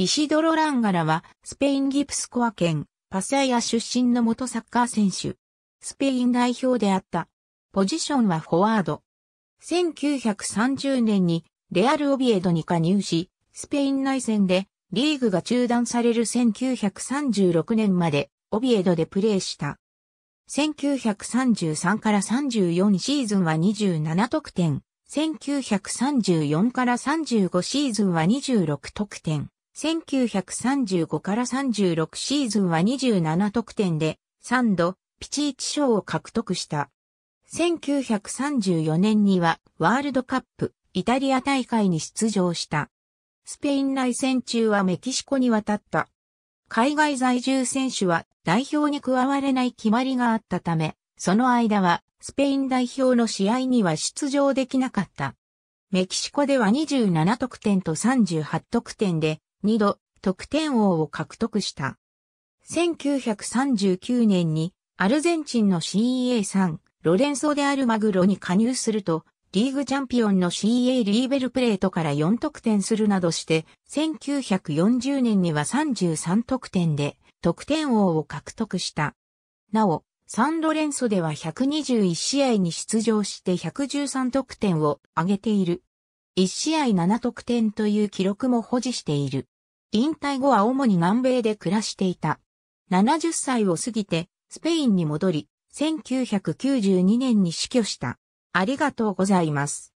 石ロ・ランガラは、スペインギプスコア県、パセイア出身の元サッカー選手。スペイン代表であった。ポジションはフォワード。1930年に、レアルオビエドに加入し、スペイン内戦で、リーグが中断される1936年まで、オビエドでプレーした。1933から34シーズンは27得点。1934から35シーズンは26得点。1935から36シーズンは27得点で3度ピチーチ賞を獲得した。1934年にはワールドカップイタリア大会に出場した。スペイン内戦中はメキシコに渡った。海外在住選手は代表に加われない決まりがあったため、その間はスペイン代表の試合には出場できなかった。メキシコでは27得点と38得点で2度得点王を獲得した。1939年にアルゼンチンの CEA さん、ロレンソ・であるマグロに加入すると、リーグチャンピオンの CA リーベルプレートから4得点するなどして、1940年には33得点で得点王を獲得した。なお、サンロレンソでは121試合に出場して113得点を挙げている。1試合7得点という記録も保持している。引退後は主に南米で暮らしていた。70歳を過ぎて、スペインに戻り、1992年に死去した。ありがとうございます。